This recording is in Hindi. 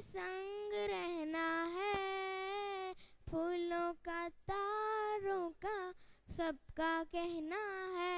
संग रहना है फूलों का तारों का सबका कहना है